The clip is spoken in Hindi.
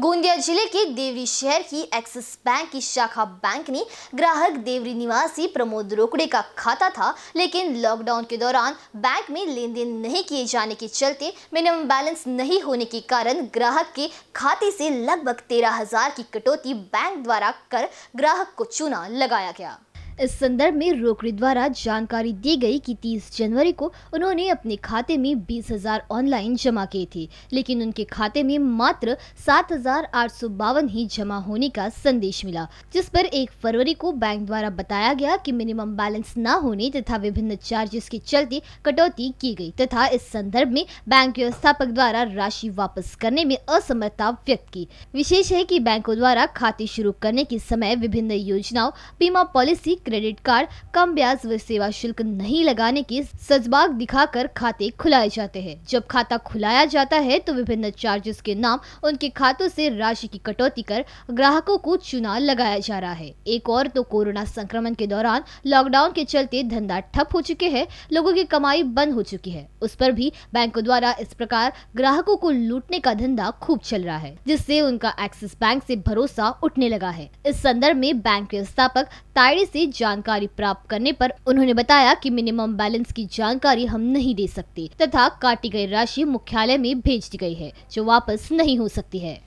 गोंदिया जिले के देवरी शहर की एक्सिस बैंक की शाखा बैंक ने ग्राहक देवरी निवासी प्रमोद रोकड़े का खाता था लेकिन लॉकडाउन के दौरान बैंक में लेन देन नहीं किए जाने के चलते मिनिमम बैलेंस नहीं होने के कारण ग्राहक के खाते से लगभग तेरह हजार की कटौती बैंक द्वारा कर ग्राहक को चूना लगाया गया इस संदर्भ में रोकड़ी द्वारा जानकारी दी गई कि 30 जनवरी को उन्होंने अपने खाते में बीस हजार ऑनलाइन जमा किए थे लेकिन उनके खाते में मात्र सात ही जमा होने का संदेश मिला जिस पर एक फरवरी को बैंक द्वारा बताया गया कि मिनिमम बैलेंस न होने तथा विभिन्न चार्जेस के चलते कटौती की गई तथा इस संदर्भ में बैंक व्यवस्थापक द्वारा राशि वापस करने में असमर्थता व्यक्त की विशेष है की बैंकों द्वारा खाते शुरू करने के समय विभिन्न योजनाओं बीमा पॉलिसी क्रेडिट कार्ड कम ब्याज व सेवा शुल्क नहीं लगाने की सजबाग दिखाकर खाते खुलाए जाते हैं जब खाता खुलाया जाता है तो विभिन्न चार्जेस के नाम उनके खातों से राशि की कटौती कर ग्राहकों को चुनाव लगाया जा रहा है एक और तो कोरोना संक्रमण के दौरान लॉकडाउन के चलते धंधा ठप हो चुके हैं लोगों की कमाई बंद हो चुकी है उस पर भी बैंकों द्वारा इस प्रकार ग्राहकों को लूटने का धंधा खूब चल रहा है जिससे उनका एक्सिस बैंक से भरोसा उठने लगा है इस संदर्भ में बैंक के स्थापक तायड़े से जानकारी प्राप्त करने पर उन्होंने बताया कि मिनिमम बैलेंस की जानकारी हम नहीं दे सकते तथा काटी गई राशि मुख्यालय में भेज दी गई है जो वापस नहीं हो सकती है